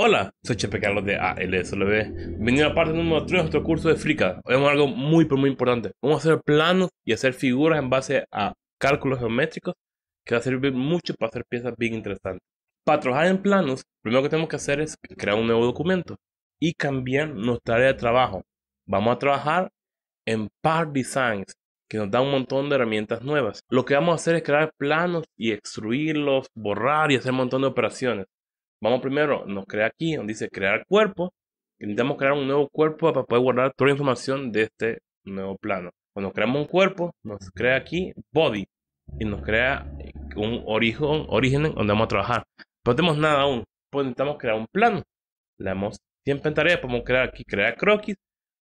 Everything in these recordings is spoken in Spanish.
Hola, soy Chepe Carlos de ALSLB. Bienvenido a la parte número 3 de nuestro curso de Frica. Hoy vamos a algo muy, pero muy importante. Vamos a hacer planos y hacer figuras en base a cálculos geométricos que va a servir mucho para hacer piezas bien interesantes. Para trabajar en planos, lo primero que tenemos que hacer es crear un nuevo documento y cambiar nuestra área de trabajo. Vamos a trabajar en Part Designs, que nos da un montón de herramientas nuevas. Lo que vamos a hacer es crear planos y extruirlos, borrar y hacer un montón de operaciones. Vamos primero, nos crea aquí, donde dice crear cuerpo. Intentamos crear un nuevo cuerpo para poder guardar toda la información de este nuevo plano. Cuando creamos un cuerpo, nos crea aquí body y nos crea un origen, origen donde vamos a trabajar. No tenemos nada aún, pues necesitamos crear un plano. Le damos siempre en tarea, podemos crear aquí, crear croquis.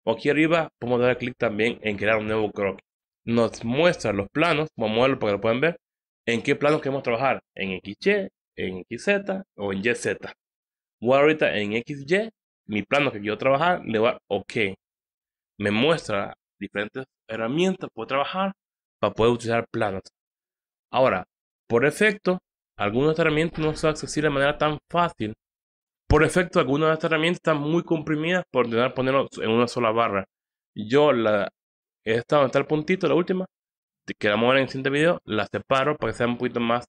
O aquí arriba podemos dar clic también en crear un nuevo croquis. Nos muestra los planos, vamos a verlo para que lo puedan ver. En qué plano queremos trabajar, en XY, en XZ o en YZ. Voy ahorita en XY, mi plano que quiero trabajar, le voy a OK. Me muestra diferentes herramientas, para trabajar para poder utilizar planos. Ahora, por efecto, algunas de estas herramientas no son accesibles de manera tan fácil. Por efecto, algunas de estas herramientas están muy comprimidas por ordenar ponerlo en una sola barra. Yo la esta donde está el puntito, la última, que la ver en el siguiente video, la separo para que sea un poquito más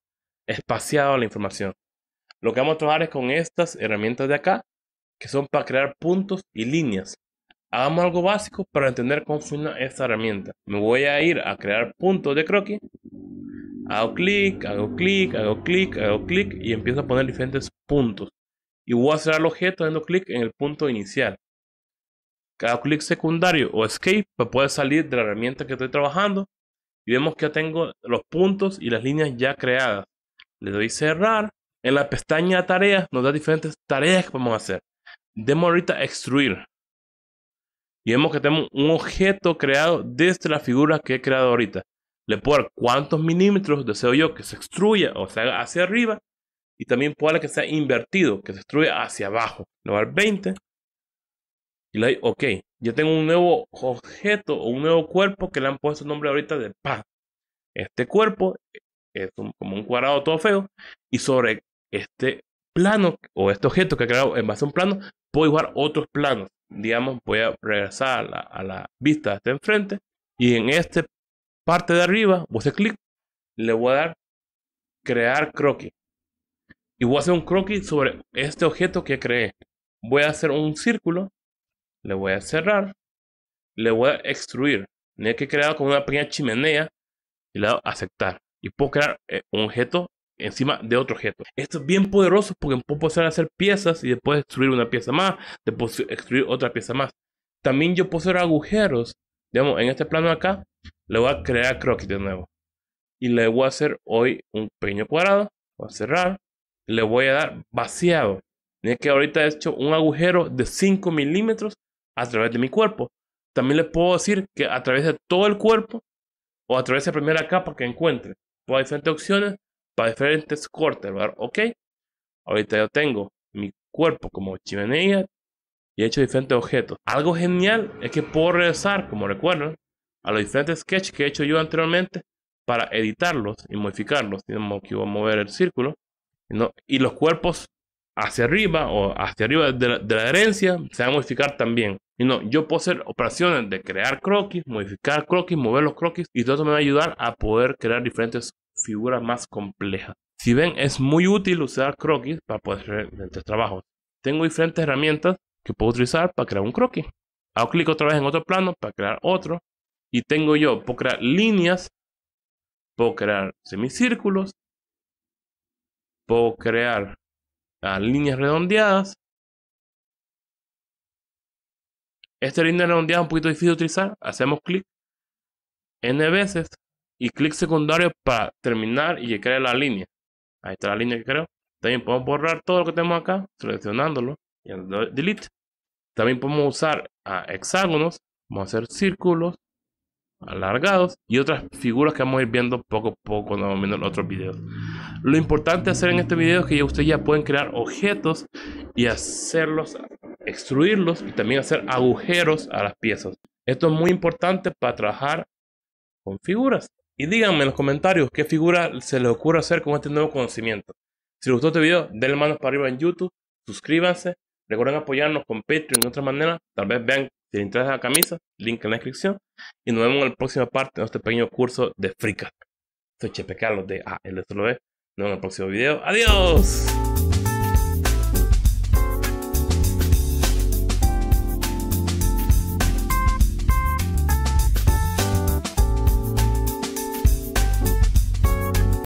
espaciado la información. Lo que vamos a trabajar es con estas herramientas de acá, que son para crear puntos y líneas. Hagamos algo básico para entender cómo funciona esta herramienta. Me voy a ir a crear puntos de croquis. Hago clic, hago clic, hago clic, hago clic y empiezo a poner diferentes puntos. Y voy a cerrar el objeto dando clic en el punto inicial. Cada clic secundario o escape para poder salir de la herramienta que estoy trabajando. Y vemos que ya tengo los puntos y las líneas ya creadas. Le doy cerrar. En la pestaña tareas nos da diferentes tareas que podemos hacer. Demos ahorita extruir. Y vemos que tenemos un objeto creado desde la figura que he creado ahorita. Le puedo dar cuántos milímetros deseo yo que se extruya o se haga hacia arriba. Y también puedo darle que sea invertido, que se extruya hacia abajo. Le voy a dar 20. Y le doy OK. Ya tengo un nuevo objeto o un nuevo cuerpo que le han puesto nombre ahorita de paz. Este cuerpo es como un cuadrado todo feo, y sobre este plano o este objeto que he creado en base a un plano, puedo jugar otros planos. Digamos, voy a regresar a la, vista de este enfrente y en esta parte de arriba, voy a hacer clic, le voy a dar crear croquis. Y voy a hacer un croquis sobre este objeto que creé. Voy a hacer un círculo, le voy a cerrar, le voy a extruir. Tiene que creado como una pequeña chimenea y le voy a aceptar y puedo crear eh, un objeto encima de otro objeto. Esto es bien poderoso porque puedo hacer piezas y después destruir una pieza más, después destruir otra pieza más. También yo puedo hacer agujeros, digamos, en este plano acá, le voy a crear croquis de nuevo. Y le voy a hacer hoy un pequeño cuadrado, voy a cerrar, le voy a dar vaciado. Miren que ahorita he hecho un agujero de 5 milímetros a través de mi cuerpo. También le puedo decir que a través de todo el cuerpo o a través de la primera capa que encuentre diferentes opciones para diferentes cortes, ¿verdad? Ok. Ahorita yo tengo mi cuerpo como chimenea y he hecho diferentes objetos. Algo genial es que puedo regresar, como recuerdan, a los diferentes sketches que he hecho yo anteriormente para editarlos y modificarlos. tenemos que mover el círculo. ¿no? Y los cuerpos hacia arriba o hacia arriba de la, herencia se va a modificar también. Y no, yo puedo hacer operaciones de crear croquis, modificar croquis, mover los croquis y todo eso me va a ayudar a poder crear diferentes figuras más complejas. Si ven, es muy útil usar croquis para poder hacer diferentes trabajos. Tengo diferentes herramientas que puedo utilizar para crear un croquis. Hago clic otra vez en otro plano para crear otro. Y tengo yo, puedo crear líneas, puedo crear semicírculos, puedo crear las líneas redondeadas. Esta línea redondeada es un poquito difícil de utilizar. Hacemos clic n veces y clic secundario para terminar y crear la línea. Ahí está la línea que creo. También podemos borrar todo lo que tenemos acá seleccionándolo y delete. También podemos usar a ah, hexágonos. Vamos a hacer círculos alargados y otras figuras que vamos a ir viendo poco a poco cuando vamos viendo en otros videos. Lo importante hacer en este video es que ya ustedes ya pueden crear objetos y hacerlos, extruirlos y también hacer agujeros a las piezas. Esto es muy importante para trabajar con figuras. Y díganme en los comentarios qué figura se les ocurre hacer con este nuevo conocimiento. Si les gustó este video, denle manos para arriba en YouTube, suscríbanse, recuerden apoyarnos con Patreon de otra manera, tal vez vean si te interesa la camisa, link en la descripción. Y nos vemos en la próxima parte de nuestro pequeño curso de Frica. Soy Chepe Carlos de A.L.S.L.B. Nos vemos en el próximo video. ¡Adiós!